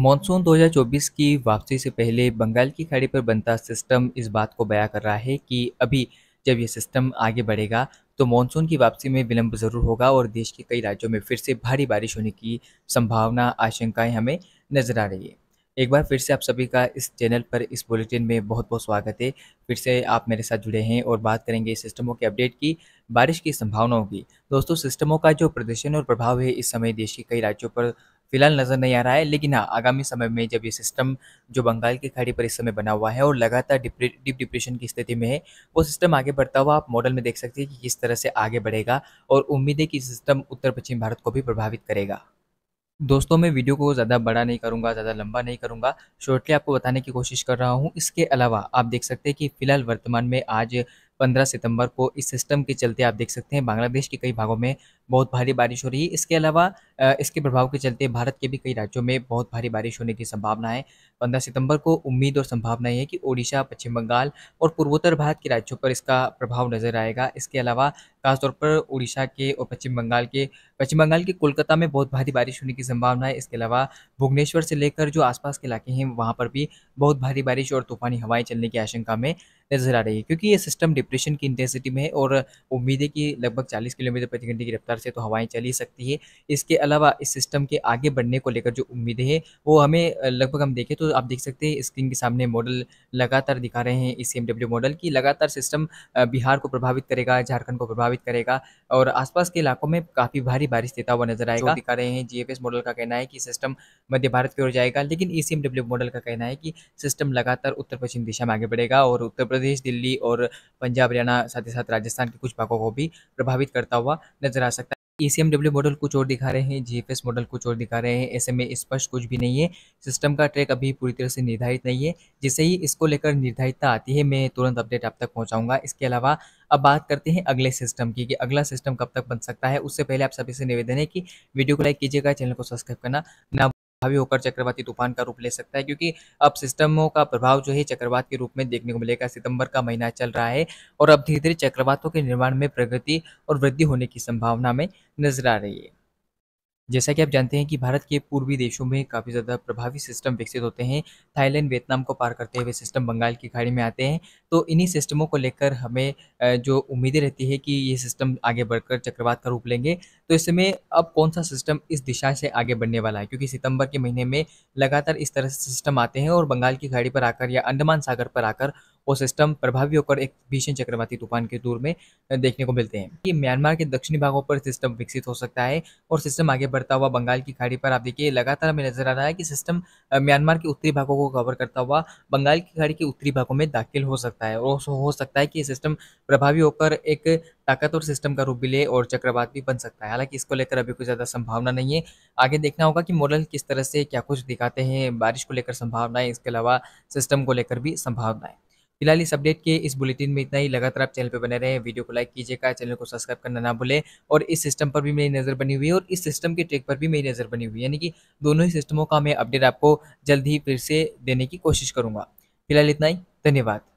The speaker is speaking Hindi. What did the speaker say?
मानसून 2024 की वापसी से पहले बंगाल की खाड़ी पर बनता सिस्टम इस बात को बयां कर रहा है कि अभी जब यह सिस्टम आगे बढ़ेगा तो मानसून की वापसी में विलंब ज़रूर होगा और देश के कई राज्यों में फिर से भारी बारिश होने की संभावना आशंकाएं हमें नज़र आ रही है एक बार फिर से आप सभी का इस चैनल पर इस बुलेटिन में बहुत बहुत स्वागत है फिर से आप मेरे साथ जुड़े हैं और बात करेंगे सिस्टमों के अपडेट की बारिश की संभावनाओं की दोस्तों सिस्टमों का जो प्रदर्शन और प्रभाव है इस समय देश के कई राज्यों पर फिलहाल नज़र नहीं आ रहा है लेकिन हाँ आगामी समय में जब ये सिस्टम जो बंगाल की खाड़ी पर इस समय बना हुआ है और लगातार डीप डिप्रेशन की स्थिति में है वो सिस्टम आगे बढ़ता हुआ आप मॉडल में देख सकते हैं कि किस तरह से आगे बढ़ेगा और उम्मीद है कि सिस्टम उत्तर पश्चिम भारत को भी प्रभावित करेगा दोस्तों मैं वीडियो को ज़्यादा बड़ा नहीं करूँगा ज़्यादा लंबा नहीं करूँगा शॉर्टली आपको बताने की कोशिश कर रहा हूँ इसके अलावा आप देख सकते हैं कि फ़िलहाल वर्तमान में आज 15 सितंबर को इस सिस्टम के चलते आप देख सकते हैं बांग्लादेश के कई भागों में बहुत भारी बारिश हो रही है इसके अलावा इसके प्रभाव के चलते भारत के भी कई राज्यों में बहुत भारी बारिश होने की संभावना है पंद्रह सितंबर को उम्मीद और संभावना है कि ओडिशा पश्चिम बंगाल और पूर्वोत्तर भारत के राज्यों पर इसका प्रभाव नजर आएगा इसके अलावा खासतौर पर उड़ीसा के और पश्चिम बंगाल के पश्चिम बंगाल के कोलकाता में बहुत भारी बारिश होने की संभावना है इसके अलावा भुवनेश्वर से लेकर जो आसपास के इलाके हैं वहाँ पर भी बहुत भारी बारिश और तूफानी हवाएं चलने की आशंका में नजर आ रही है क्योंकि ये सिस्टम डिप्रेशन की इंटेंसिटी में है और उम्मीद है कि लगभग चालीस किलोमीटर प्रति घंटे की रफ्तार से तो हवाएं चल ही सकती है इसके अलावा इस सिस्टम के आगे बढ़ने को लेकर जो उम्मीदें हैं वो हमें लगभग हम देखें तो आप देख सकते हैं स्क्रीन के सामने मॉडल लगातार दिखा रहे हैं इस एम मॉडल की लगातार सिस्टम बिहार को प्रभावित करेगा झारखंड को प्रभावित करेगा और आसपास के इलाकों में काफ़ी भारी बारिश देता हुआ नजर आएगा दिखा रहे हैं जीएफएस मॉडल का कहना है कि सिस्टम मध्य भारत की ओर जाएगा लेकिन ईसीएमडब्ल्यू मॉडल का कहना है कि सिस्टम लगातार उत्तर पश्चिम दिशा में आगे बढ़ेगा और उत्तर प्रदेश दिल्ली और पंजाब हरियाणा साथ ही साथ राजस्थान के कुछ भागों को भी प्रभावित करता हुआ नजर आ सकता है ई e मॉडल कुछ और दिखा रहे हैं जी मॉडल कुछ और दिखा रहे हैं ऐसे में स्पष्ट कुछ भी नहीं है सिस्टम का ट्रैक अभी पूरी तरह से निर्धारित नहीं है जिससे ही इसको लेकर निर्धारितता आती है मैं तुरंत अपडेट आप तक पहुँचाऊँगा इसके अलावा अब बात करते हैं अगले सिस्टम की कि अगला सिस्टम कब तक बन सकता है उससे पहले आप सभी से निवेदन है कि वीडियो को लाइक कीजिएगा चैनल को सब्सक्राइब करना ना प्रभावी होकर चक्रवाती तूफान का रूप ले सकता है क्योंकि अब सिस्टमों का प्रभाव जो है चक्रवात के रूप में देखने को मिलेगा सितंबर का महीना चल रहा है और अब धीरे धीरे चक्रवातों के निर्माण में प्रगति और वृद्धि होने की संभावना में नजर आ रही है जैसा कि आप जानते हैं कि भारत के पूर्वी देशों में काफ़ी ज़्यादा प्रभावी सिस्टम विकसित होते हैं थाईलैंड वियतनाम को पार करते हुए सिस्टम बंगाल की खाड़ी में आते हैं तो इन्हीं सिस्टमों को लेकर हमें जो उम्मीदें रहती है कि ये सिस्टम आगे बढ़कर चक्रवात का रूप लेंगे तो इस समय अब कौन सा सिस्टम इस दिशा से आगे बढ़ने वाला है क्योंकि सितंबर के महीने में लगातार इस तरह से सिस्टम आते हैं और बंगाल की खाड़ी पर आकर या अंडमान सागर पर आकर वो सिस्टम प्रभावी होकर एक भीषण चक्रवाती तूफान के दूर में देखने को मिलते हैं ये म्यांमार के दक्षिणी भागों पर सिस्टम विकसित हो सकता है और सिस्टम आगे बढ़ता हुआ बंगाल की खाड़ी पर आप देखिए लगातार हमें नजर आ रहा है कि सिस्टम म्यांमार के उत्तरी भागों को कवर करता हुआ बंगाल की खाड़ी के उत्तरी भागों में दाखिल हो सकता है और हो सकता है कि ये सिस्टम प्रभावी होकर एक ताकतवर सिस्टम का रूप भी ले और चक्रवात भी बन सकता है हालांकि इसको लेकर अभी कोई ज़्यादा संभावना नहीं है आगे देखना होगा कि मॉडल किस तरह से क्या कुछ दिखाते हैं बारिश को लेकर संभावनाएं इसके अलावा सिस्टम को लेकर भी संभावनाएं फिलहाल इस अपडेट के इस बुलेटिन में इतना ही लगातार आप चैनल पर बने रहे वीडियो को लाइक कीजिएगा चैनल को सब्सक्राइब करना ना भूलें और इस सिस्टम पर भी मेरी नज़र बनी हुई है और इस सिस्टम के ट्रेक पर भी मेरी नज़र बनी हुई है यानी कि दोनों ही सिस्टमों का मैं अपडेट आपको जल्द ही फिर से देने की कोशिश करूँगा फिलहाल इतना ही धन्यवाद